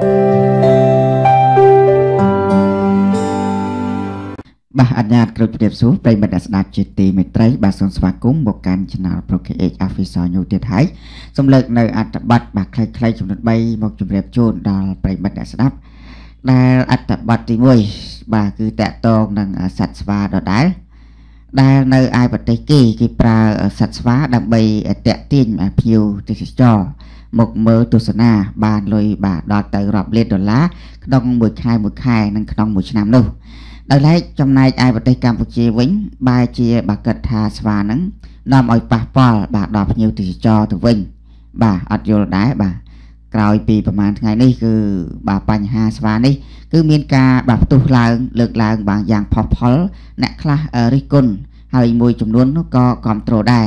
បាទអញ្ញាតគ្រប់ជ្រាបសួរប្រិមិត្តអ្នកស្ដាប់ជាទីមេត្រីបាទសូមស្វាគមន៍មកកាន់ Channel Pro KH Official New ទៀតហើយសំឡេងនៅអត្តបទបាទខ្លីៗចំណុច3មកជម្រាបជូនដល់ប្រិមិត្តអ្នកស្ដាប់ដែលអត្តបទទី1បាទគឺតកតងនឹងសត្វស្វាដដែលដែលនៅឯប្រទេសគេគេប្រើសត្វស្វាដើម្បីតាក់ទាញភ្ញៀវទេសចរណ៍មកមើលទស្សនា បានលុយបាទដល់ទៅរាប់លានដុល្លារក្នុងមួយខែមួយខែនិងក្នុងមួយឆ្នាំនោះដោយឡែកចំណែកឯប្រទេសកម្ពុជាវិញបែរជាបើគិតថាស្វានឹងនាំឲ្យប៉ះពាល់បាទដល់ភ្ញៀវទេសចរទៅវិញបាទអត់យល់ដែរបាទក្រោយពីប្រហែលថ្ងៃនេះគឺបាទបញ្ហាស្វានេះ គឺមានការបាទផ្ទុះឡើង លើកឡើងបាទយ៉ាងផុសផុលអ្នកខ្លះរិះគន់ហើយមួយចំនួននោះក៏គ្រប់គ្រងដែរ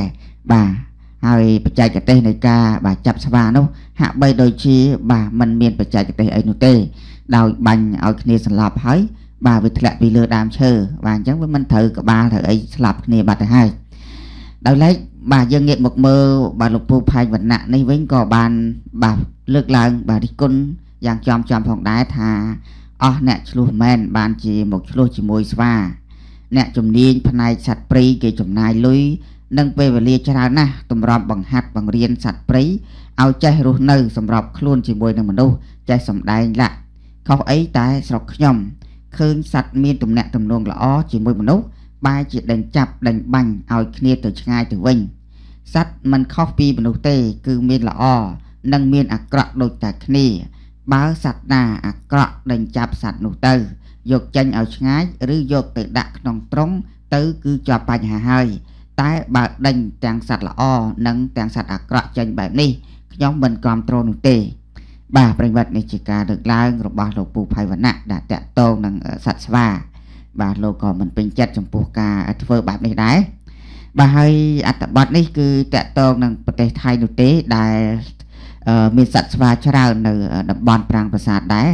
បាទហើយបច្ចេកទេសនៃការបាទចាប់ស្វានោះហាក់បីដូចជា បាទมันមានបច្ចេកទេសអីនោះទេ ដោយបាញ់ឲ្យគ្នាសន្លប់ហើយ បាទវាធ្លាក់ពីលើដើមឈើបាទអញ្ចឹងវាមិនត្រូវក្បាលត្រូវអីស្លាប់គ្នាបាត់ទៅហើយដោយឡែកបាទយើងងាកមកមើលបាទលោកពូផែងវណ្ណៈនេះវិញក៏បានបាទលើកឡើង បាទរិះគន់យ៉ាងចំចំផងដែរថាអស់អ្នកឆ្លោះមែនបានជាមកឆ្លោះជាមួយស្វាអ្នកជំនាញផ្នែកសត្វព្រៃគេចំណាយលុយនិងពេលវេលាច្រើនណាស់តម្រាំបង្ហាត់បង្រៀនសត្វព្រៃឲ្យចេះរស់នៅសម្របខ្លួនជាមួយនឹងមនុស្សចេះសម្ដែងលក្ខខុសអីតែស្រុកខ្ញុំឃើញសត្វមានទំនាក់ទំនងល្អជាមួយមនុស្សបែរជាដេញចាប់ដេញបាញ់ឲ្យគ្នាទៅឆ្ងាយទៅវិញសត្វមិនខុសពីមនុស្សទេ គឺមានល្អនិងមានអាក្រក់ដូចតែគ្នាបើសត្វណាអាក្រក់ដេញចាប់សត្វនោះទៅ យកចេញឲ្យឆ្ងាយ ឬយកទៅដាក់ក្នុងទ្រុងទៅគឺជាប់បញ្ហាហើយតែបើដេញទាំងសត្វល្អនិងទាំងសត្វអាក្រក់ចេញបែបនេះខ្ញុំមិនគ្រប់គ្រងនោះទេ បាទប្រិវត្តនេះជាការលើកឡើងរបស់លោកពូផៃវណ្ណៈដែលតាក់ទងនឹងសត្វស្វាបាទលោកក៏មិនពេញចិត្តចំពោះការធ្វើបែបនេះដែរបាទហើយអត្តបទនេះគឺតាក់ទងនឹងប្រទេសថៃនោះទេដែលមានសត្វស្វាច្រើននៅតំបន់ប្រាង្គប្រាសាទដែរ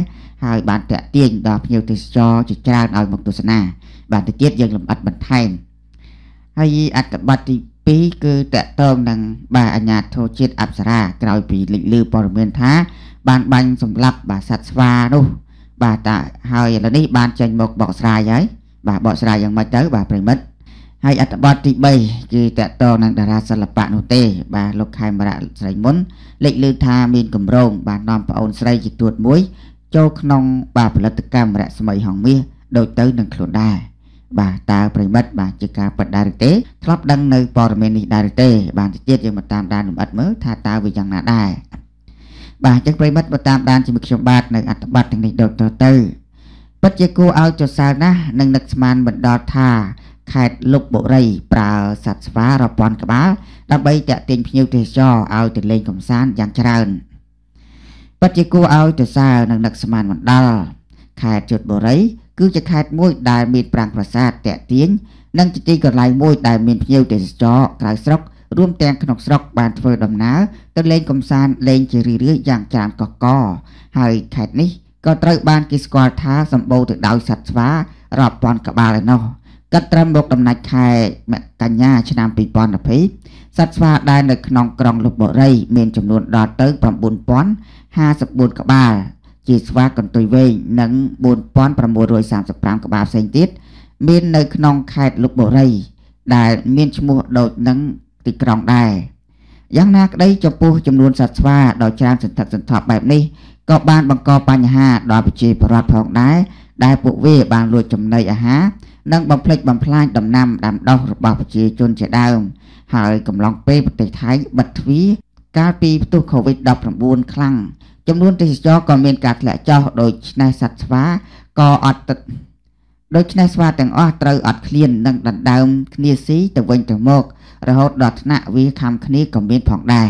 ហើយបានតាក់ទាញដល់ភ្ញៀវទេសចរជាច្រើនឲ្យមកទស្សនាបាទទៅទៀតយើងលំអិតបន្ថែមហើយអត្ថបទទី2គឺតកតងនឹងបាទអាញាធរជាតិអប្សរាក្រោយពីលេចលឺព័ត៌មានថា បានបាញ់សម្លាប់បាទសត្វស្វានោះ បាទតាហើយឥឡូវនេះបានចេញមកបកស្រាយហើយបាទបកស្រាយយ៉ាងម៉េចទៅបាទប្រិមិត្តហើយអត្ថបទទី3គឺតកតងនឹងតារាសិល្បៈនោះទេ បាទលោកខេមរៈស្រីមុនលេចលឺថាមានគម្រោងបាទនាំប្អូនស្រីជាទួតមួយ ចូលក្នុងបាទផលិតកម្មរស្មីហងមាសដូចទៅនឹងខ្លួនដែរបាទតើប្រិមិត្តបាទជាការប៉ັດដែរឬទេធ្លាប់ដឹង នៅព័ត៌មាននេះដែរឬទេ បានទៅទៀតយើងមកតាមដានលំអិតមើលថាតើវាយ៉ាងណាដែរបាទចឹងប្រិមិត្តមកតាមដានជាមួយខ្ញុំបាទនៅអត្ថបទទាំងនេះដូចតទៅពិតជាគួរឲ្យចសើណាស់និងនឹកស្មានបណ្ដាលថាខេត្តលុកបុរីប្រើសត្វស្វារាប់ពាន់ក្បាលដើម្បីតាក់ទាញភ្ញៀវទេសចរឲ្យទៅលេងកម្សាន្តយ៉ាងច្រើនពិតជាគួរឲ្យទសើនឹងនឹកស្មានបណ្ដាលខេត្តជុតបុរីគឺជាខេត្តមួយដែលមានប្រាង្គប្រាសាទតាក់ទាញនិងជាទីកន្លែងមួយដែលមានភ្ញៀវទេសចរក្រៅស្រុករួមទាំងក្នុងស្រុក បានធ្វើដំណើរទៅលេងកំសាន្តលេងជារឿយៗយ៉ាងច្រើនកកកហើយខេត្តនេះក៏ត្រូវបានគេស្គាល់ថាសម្បូរទៅដោយសត្វស្វារាប់ពាន់ក្បាលឯណោះកាត់ត្រឹមមកដំណាច់ខែកញ្ញាឆ្នាំ2020សត្វស្វាដែលនៅក្នុងក្រុងលុបបុរីមានចំនួនដល់ទៅ9054ក្បាលជាស្វាកន្ទុយវែងនិង4635ក្បាលផ្សេងទៀតមាននៅក្នុងខេត្តលុកបុរី ដែលមានឈ្មោះដូចនឹងទីក្រុងដែរយ៉ាងណាក្តីចំពោះចំនួនសត្វស្វាដ៏ច្រើនសន្ធឹកសន្ធាប់បែបនេះក៏បានបង្កបញ្ហាដល់ប្រជាពលរដ្ឋផងដែរដែលពួកវាបានលួចចំណីអាហារនិងបំផ្លិចបំផ្លាញដំណាំដាំដុះរបស់ប្រជាជនជាដើមហើយកំឡុងពេលប្រទេសថៃបិទទ្វារកាលពីផ្ទុះ COVID-19 ខ្លាំងចំនួនទេសចរក៏មានការធ្លាក់ចុះដោយឆ្នេះសត្វស្វាក៏អត់ទឹកដូច្នេះស្វាទាំងអស់ត្រូវអត់ឃ្លាននិងដណ្ដើម គ្នាស៊ីទៅវិញទៅមក រហូតដល់ថ្នាក់វាខំគ្នាក៏មានផងដែរ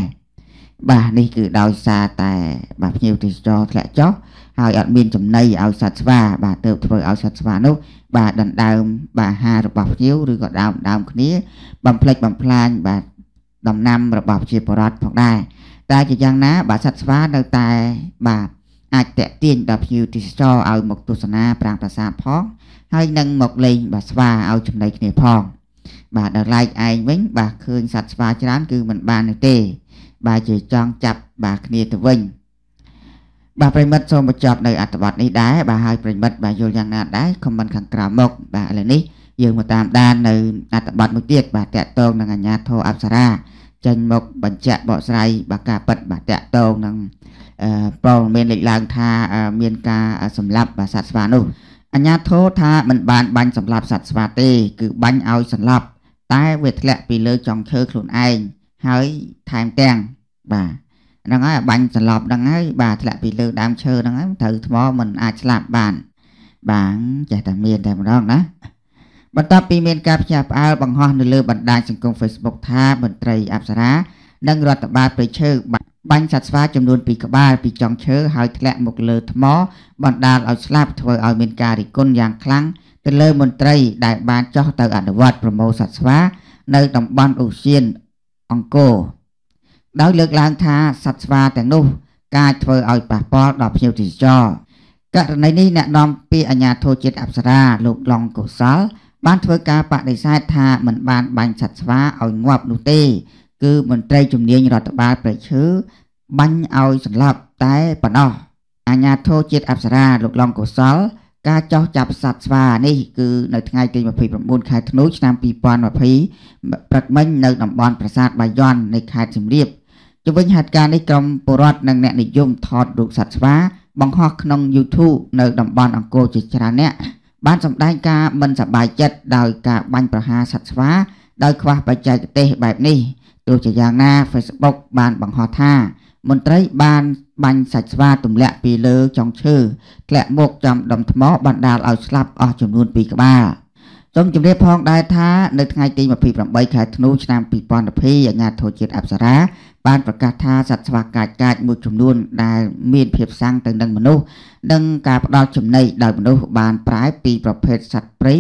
បាទនេះគឺដោយសារតែបាទភ្ញៀវទេសចរធ្លាក់ចុះហើយអត់មានចំណីឲ្យសត្វស្វា បាទទើបធ្វើឲ្យសត្វស្វានោះ បាទដណ្ដើមបាទអាហាររបស់ភ្ញៀវឬក៏ដើមដើមគ្នា បំផ្លិចបំផ្លាញបាទដំណាំរបស់ប្រជាពលរដ្ឋផងដែរតែជាយ៉ាងណាបាទសត្វស្វានៅតែបាទអាចតេទៀងដល់ភ្ញៀវទេសចរឲ្យមកទស្សនាប្រាង្គប្រាសាទផង ហើយនឹងមកលេងបាទស្វាឲ្យចំណីគ្នាផងបាទដល់ឡែកឯងវិញ បាទឃើញសត្វស្វាច្រើន គឺមិនបានទេ បាទជាចង់ចាប់បាទគ្នាទៅវិញបាទប្រិមិត្តសូមបញ្ចប់នៅអត្ថបទនេះដែរបាទហើយប្រិមិត្តបាទយល់យ៉ាងណាដែរខមមិនខាងក្រៅមក បាទឥឡូវនេះយើងមកតាមដាននៅអត្ថបទមួយទៀតបាទតកតងនឹងអាញាធរអប្សរាចេញមកបញ្ជាក់បកស្រាយបើការប៉ັດបាទតកតងនឹងព័ត៌មានលេចឡើងថាមានការសម្លាប់សត្វស្វានោះអញ្ញាធោថាមិនបានបាញ់សម្លាប់សត្វស្វាទេគឺបាញ់ឲ្យសន្លប់តែវាធ្លាក់ពីលើចុងឈើខ្លួនឯងហើយថែមទាំងបាទហ្នឹងហើយបាញ់សន្លប់ហ្នឹងហើយបាទធ្លាក់ពីលើដើមឈើហ្នឹងហើយត្រូវថ្មមិនអាចស្លាប់បានបាទចេះតែមានតែម្ដងណាបន្ទាប់ពីមានការផ្ញើផ្អើលបង្ហោះនៅលើបណ្ដាញសង្គម Facebook ថាមន្ត្រីអប្សរានិងរដ្ឋបាលព្រៃឈើបាញ់សត្វស្វាចំនួន2ក្បាលពីចុងឈើហើយធ្លាក់មកលើថ្មបណ្ដាលឲ្យស្លាប់ធ្វើឲ្យមានការរិះគន់យ៉ាងខ្លាំងទៅលើមន្ត្រីដែលបានចោះទៅអនុវត្តប្រមូលសត្វស្វានៅតំបន់អូសៀនអង្គរដោយលើកឡើងថាសត្វស្វាទាំងនោះអាចធ្វើឲ្យប៉ះពាល់ដល់ភ្ញៀវទេសចរករណីនេះអ្នកនាំពាក្យអាជ្ញាធរជាតិអប្សរាលោកឡុងកុសលបានធ្វើការបដិសេធថាមិនបានបាញ់សត្វស្វាឲ្យងាប់នោះទេ គឺមន្ត្រីជំនាញរដ្ឋបាលប្រៃឈើបាញ់ឲ្យសន្លប់តែប៉ុណ្ណោះអាញាធរជាតិអប្សរាលោកឡុងកុសល ការចោះចាប់សត្វស្វានេះគឺនៅថ្ងៃទី29ខែធ្នូឆ្នាំ2020ព្រឹកមិញនៅតំបន់ប្រាសាទបាយ័ននៃខេត្តសៀមរាបជំវិញហេតុការណ៍នេះក្រុមពលរដ្ឋនិងអ្នកនិយមថតរូបសត្វស្វា បង្ហោះក្នុង YouTube នៅតំបន់អង្គរជាច្រើនអ្នកបានសម្ដែងការមិនសប្បាយចិត្តដោយការបាញ់ប្រហារសត្វស្វាដោយខ្វះបច្ចេកទេសបែបនេះទោះជាយ៉ាងណា Facebook បានបង្ហោះថាមន្ត្រីបានបាញ់សាច់ស្វាទម្លាក់ពីលើចុងឈើធ្លាក់មកចំដុំថ្មបណ្ដាលឲ្យស្លាប់អស់ចំនួន2ក្បាល។សូមជម្រាបផងដែរថានៅថ្ងៃទី28ខែធ្នូឆ្នាំ2012អាជ្ញាធរជាតិអប្សរាបានប្រកាសថាសត្វស្វាកាចកាចមួយចំនួនដែលមានភាពសាំងទៅនឹងមនុស្សនិងការផ្ដល់ចំណីដោយមនុស្សបានប្រែពីប្រភេទសត្វព្រៃ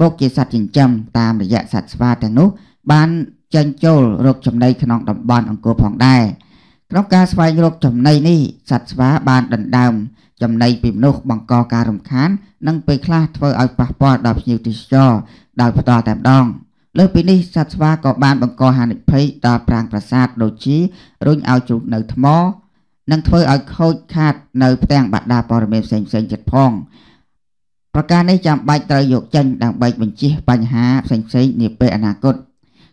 មកជាសត្វចិញ្ចឹមតាមរយៈសត្វស្វាទាំងនោះ បានចេញចូលរកចំណីក្នុងតំបន់អង្គរផងដែរ។ក្នុងការស្វែងរកចំណីនេះសត្វស្វាបានដណ្ដើម ចំណីពីមនុស្សបង្កការរំខាន និងពេលខ្លះធ្វើឲ្យប៉ះពាល់ដល់ភ្ញៀវទេសចរដោយផ្ទាល់តែម្ដងលើពីនេះសត្វស្វាក៏បានបង្កហានិភ័យដល់ប្រាង្គប្រាសាទដូចជារុញឲ្យជូតនៅថ្ម និងធ្វើឲ្យខូចខាត នៅផ្ទាំងបដាព័រមេផ្សេងផ្សេងទៀតផងប្រការនេះចាំបាច់ត្រូវយកចេញ ដើម្បីបញ្ជិះបញ្ហាផ្សេងផ្សេងនាពេលអនាគត។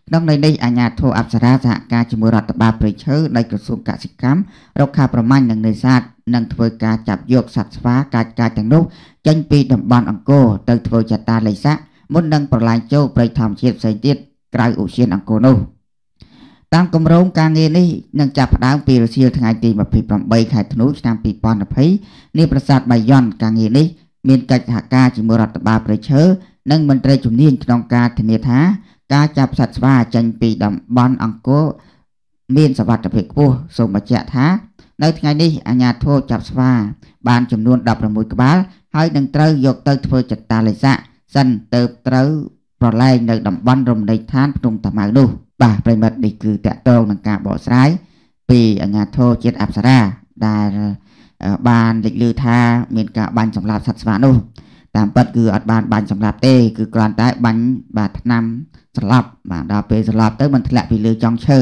ក្នុងន័យនេះអាជ្ញាធរអប្សរាសហការជាមួយរដ្ឋបាលព្រៃឈើនៃក្រសួងកសិកម្មរុក្ខាប្រមាញ់និងនេសាទនឹងធ្វើការចាប់យកសត្វស្វាកាចកាចទាំងនោះ ចេញពី តំបន់អង្គរទៅធ្វើចតាលេខស័កមុននឹងប្រឡាយចូលព្រៃធម្មជាតិផ្សេងទៀតក្រៅឧទ្យានអង្គរនោះតាមគម្រោងការងារនេះនឹងចាប់ផ្ដើមពីរសៀលថ្ងៃទី28ខែធ្នូឆ្នាំ2020នេះប្រាសាទបាយ័នការងារនេះមានកិច្ចសហការជាមួយរដ្ឋបាលព្រៃឈើនិងមន្ត្រីជំនាញក្នុងការធានាថាការចាប់សត្វស្វាចេញពីតំបន់អង្គរមានសវត្ថភាពខ្ពស់សូមបញ្ជាក់ថានៅថ្ងៃនេះអាជ្ញាធរចាប់ស្វាបានចំនួន16ក្បាលហើយនឹងត្រូវយកទៅធ្វើចតាលេស័កសិនទៅត្រូវប្រឡែងនៅតំបន់រំលេចឋានភ្នំតាម៉ៅនោះ បាទប្រិមិត្តនេះគឺតកតងនឹងការបកស្រាយពីអាជ្ញាធរជាតិអប្សរាដែលបានលេចលឺថាមានការបាញ់សម្លាប់សត្វស្វានោះតាមពិតគឺអត់បានបាញ់សម្លាប់ទេគឺគ្រាន់តែបាញ់បាទថ្នាំស្លាប់បាទដល់ពេលស្លាប់ទៅมันធ្លាក់ពីលើចុងឈើ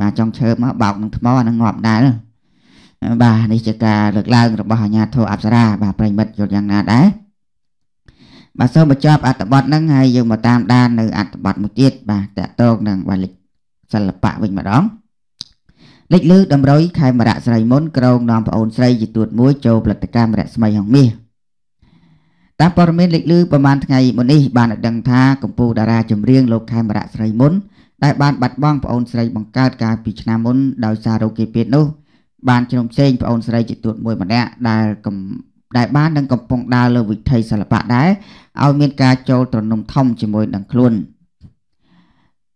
បាទចុងឈើមកបោកនឹងថ្មអានឹងងាប់ដែរបាទនេះជាការលើកឡើងរបស់អាញាធិបតីអប្សរាបាទប្រិមិត្តយល់យ៉ាងណាដែរបាទសូមបញ្ចប់អត្ថបទហ្នឹងហើយយើងមកតាមដាននៅអត្ថបទមួយទៀតបាទតកតងនឹងបាលិកសិល្បៈវិញម្ដងលេចលឺតម្រុយខេមរៈស្រីមុនក្រងនាំប្អូនស្រីជាទួតមួយចូលផលិតកម្មរស្មីហងមាសតាមព័ត៌មានលេចឮប្រហែលថ្ងៃមុននេះបានដឹងថាកម្ពុជាតារាចម្រៀងលោកខេមរៈស្រីមុនដែលបានបាត់បង់ប្អូនស្រីបង្កើតកាលពីឆ្នាំមុនដោយសាររោគគេពេទ្យនោះ បានជ្រុំផ្សេងប្អូនស្រីជាទួតមួយម្នាក់ដែលកំដែលបាននឹងកំពុងដើរលើវិថីសិល្បៈដែរឲ្យមាន ការចូលទ្រនំធំ ជាមួយនឹងខ្លួន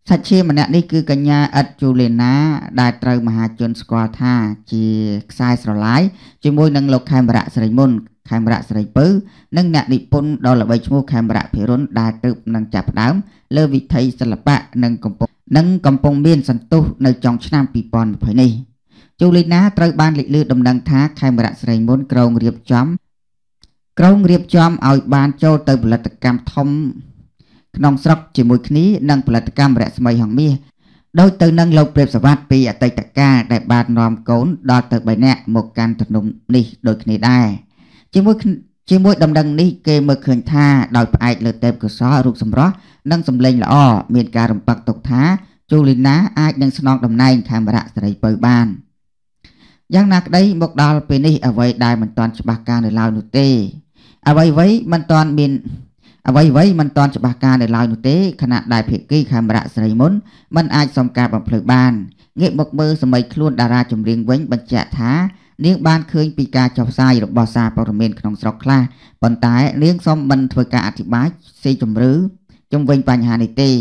សាច់ឈាមម្នាក់នេះគឺកញ្ញាអិតជូលេណាដែលត្រូវមហាជនស្គាល់ថា ជាខ្សែស្រឡាយជាមួយនឹងលោកខេមរៈស្រីមុនខេមរៈស្រីពៅនិងអ្នកនិពន្ធដ៏ល្បីឈ្មោះខេមរៈភិរុនដែលទើបនឹងចាប់ផ្ដើមលើវិថីសិល្បៈនិងកំពុងនិងកំពុងមានសន្ទុះនៅចុងឆ្នាំ2020នេះ ជូលីណាត្រូវបានលេចលឺដំណឹងថាខេមរៈស្រីមុនក្រុងរៀបចំក្រុងរៀបចំឲ្យបានចូលទៅផលិតកម្មធំក្នុងស្រុកជាមួយគ្នានឹងផលិតកម្មរស្មីហងមាសដោយទៅនឹងលោកព្រាបសវត្ថពីអតីតកាលដែលបាននាំកូនដល់ទៅ3នាក់មកកាន់ទំនុំនេះដូចគ្នាដែរ។ជាមួយជាមួយដំណឹងនេះគេមើលឃើញថាដោយផ្អែកលើទេពកោសលរូបសម្រស់និងសម្លេងល្អមានការរំពឹងទុកថាជូលីណា អាចនឹងស្នងតំណែងខេមរៈសេរីពៅបានយ៉ាងណាក្តីមកដល់ពេលនេះអ្វីដែលមិនទាន់ច្បាស់ការនៅឡើយនោះទេអ្វីអ្វីមិនទាន់មានអ្វីអ្វីមិនទាន់ច្បាស់ការនៅឡើយនោះទេខណៈដែលភិក្ខីខេមរៈសេរីមុន មិនអាចសំការបំភ្លឺបានងាកមកមើលសម័យខ្លួន តារាចម្រៀងវិញបញ្ជាក់ថានាងបានឃើញពីការចុះផ្សាយរបស់សារព័ត៌មានក្នុងស្រុកខ្លះប៉ុន្តែនាងសូមមិនធ្វើការអធិប្បាយសេជម្រឺជុំវិញបញ្ហានេះទេ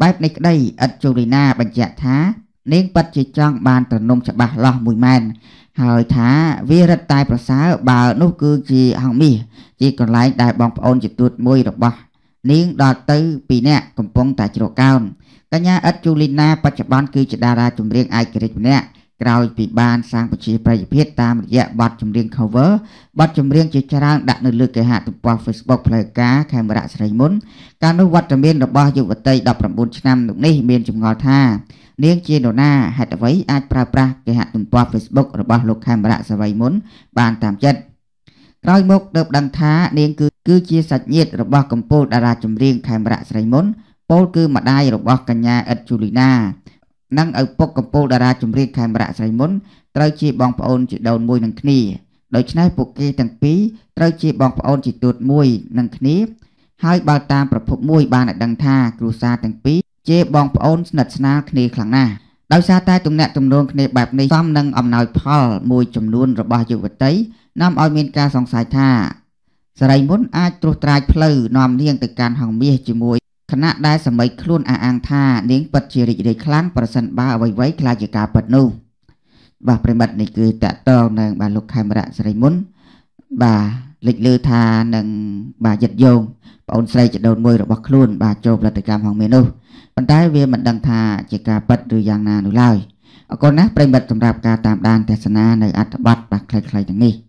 បែបនេះក្តីឥតជូរីណាបញ្ជាក់ថា នាងពិតជាចង់បានត្រនំច្បាស់លាស់មួយម៉ែនហើយថាវារិតតែប្រសើរបើនោះគឺជាហងមាសជាកន្លែងដែលបងប្អូនជាទួតមួយរបស់ នាងដល់ទៅពីរនាក់កំពុងតែជ្រកកោនកញ្ញាឥតជូលីណាបច្ចុប្បន្នគឺជាតារាចម្រៀងឯករាជ្យម្នាក់ក្រោយពីបានសាងប្រជាប្រិយភាពតាមរយៈបទចម្រៀង cover បទចម្រៀងជាច្រើនដាក់នៅលើគេហទំព័រ Facebook ផ្លូវការខេមរៈស្រីមុនការនោះវត្តមានរបស់យុវតី19ឆ្នាំនោះនេះមានចម្ងល់ថានាងជានរណាហេតុអ្វីអាចប្រើប្រាស់គេហទំព័រ Facebook របស់លោកខេមរៈស្រីមុនបានតាមចិត្តក្រោយមកទើបដឹងថានាងគឺគឺជាសាច់ញាតិរបស់កម្ពុជាតារាចម្រៀងខេមរៈស្រីមុនពោលគឺម្ដាយរបស់កញ្ញាអិតជូលីណានិងឪពុកកំពូលតារាចម្រៀងខេមរៈស្រីមុនត្រូវជាបងប្អូនជីដូនមួយនឹងគ្នាដូច្នេះពួកគេទាំងពីរត្រូវជាបងប្អូនជីទួតមួយនឹងគ្នាហើយបើតាមប្រភពមួយ បានឲ្យដឹងថាគ្រួសារទាំងពីរជាបងប្អូនស្និទ្ធស្នាលគ្នាខ្លាំងណាស់ដោយសារតែទំនាក់ទំនងគ្នាបែបនេះសំនឹងអំណោយផលមួយចំនួន របស់យុវតីនាំឲ្យមានការសង្ស័យថាសរីមុន អាចត្រួសត្រាយផ្លូវនាំនាងទៅកាន់ហង្មាសជាមួយខណៈដែលសមីខ្លួនអះអាង ថានាងពិតជារីករាយខ្លាំងប្រសិនបើអ្វីៗខ្លាចជាការពិតនោះបាទប្រិមិត្តនេះគឺតកតងនឹងបាទលោកខេមរៈសិរីមុនបាទលេចលឺថានឹងបាទយិតយងប្អូនស្រីចដូនមួយ របស់ខ្លួនបាទចូលផលិតកម្មហងមាននោះប៉ុន្តែវាមិនដឹងថាជាការពិតឬយ៉ាងណានោះឡើយអរគុណណាស់ប្រិមិត្តសម្រាប់ការតាមដានទេសនានៅអត្ថបទបាទខ្លីៗទាំងនេះ